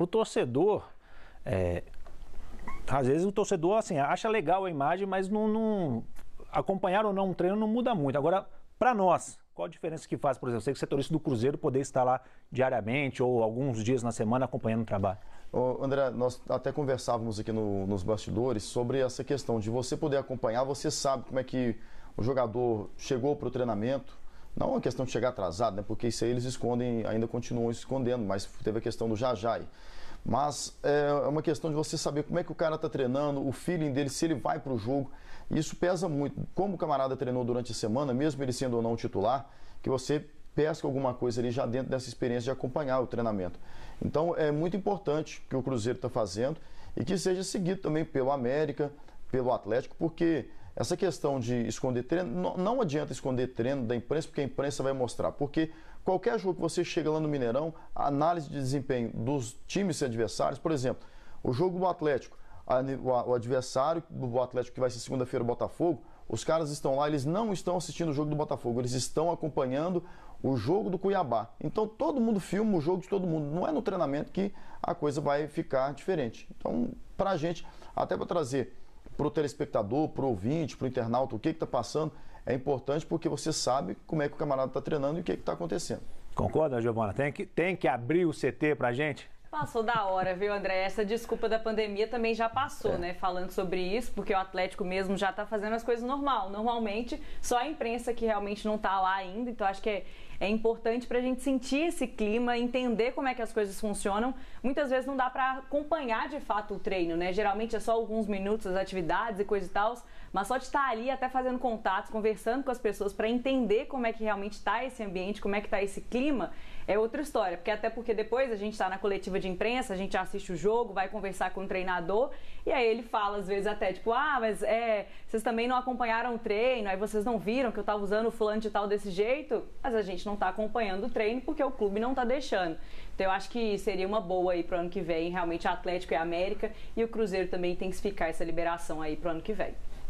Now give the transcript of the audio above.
Para o torcedor, é, às vezes o torcedor assim, acha legal a imagem, mas não, não acompanhar ou não um treino não muda muito. Agora, para nós, qual a diferença que faz, por exemplo, você que é setorista do Cruzeiro poder estar lá diariamente ou alguns dias na semana acompanhando o trabalho? Ô, André, nós até conversávamos aqui no, nos bastidores sobre essa questão de você poder acompanhar, você sabe como é que o jogador chegou para o treinamento, não é uma questão de chegar atrasado, né? porque isso aí eles escondem, ainda continuam escondendo, mas teve a questão do Jajai. Mas é, é uma questão de você saber como é que o cara está treinando, o feeling dele, se ele vai para o jogo. Isso pesa muito. Como o camarada treinou durante a semana, mesmo ele sendo ou não titular, que você pesca alguma coisa ali já dentro dessa experiência de acompanhar o treinamento. Então é muito importante que o Cruzeiro está fazendo e que seja seguido também pelo América, pelo Atlético, porque essa questão de esconder treino, não, adianta esconder treino da imprensa, porque a imprensa vai mostrar. Porque qualquer jogo que você chega lá no Mineirão, a análise de desempenho dos times adversários, por exemplo, o jogo do Atlético, o adversário do Atlético que vai ser segunda-feira o Botafogo, os caras estão lá, eles não estão assistindo o jogo do Botafogo, eles estão acompanhando o jogo do Cuiabá. Então todo mundo filma o jogo de todo mundo. Não é no treinamento que a coisa vai ficar diferente. Então, para a gente, até para trazer para o telespectador, para o ouvinte, para o internauta, o que está passando, é importante porque você sabe como é que o camarada está treinando e o que está acontecendo. Concorda, Giovana? Tem que, tem que abrir o CT para a gente? Passou da hora, viu, André? Essa desculpa da pandemia também já passou, é. né? Falando sobre isso, porque o Atlético mesmo já tá fazendo as coisas normal. Normalmente, só a imprensa que realmente não tá lá ainda, então acho que é, é importante pra gente sentir esse clima, entender como é que as coisas funcionam. Muitas vezes não dá para acompanhar de fato o treino, né? Geralmente é só alguns minutos as atividades e coisa e tal, mas só de estar tá ali até fazendo contatos, conversando com as pessoas para entender como é que realmente tá esse ambiente, como é que tá esse clima, é outra história, porque até porque depois a gente tá na coletiva de imprensa, a gente assiste o jogo, vai conversar com o treinador, e aí ele fala, às vezes, até tipo, ah, mas é, vocês também não acompanharam o treino, aí vocês não viram que eu estava usando o fulano de tal desse jeito, mas a gente não está acompanhando o treino porque o clube não está deixando. Então eu acho que seria uma boa aí pro ano que vem, realmente, Atlético e América, e o Cruzeiro também intensificar essa liberação aí pro ano que vem.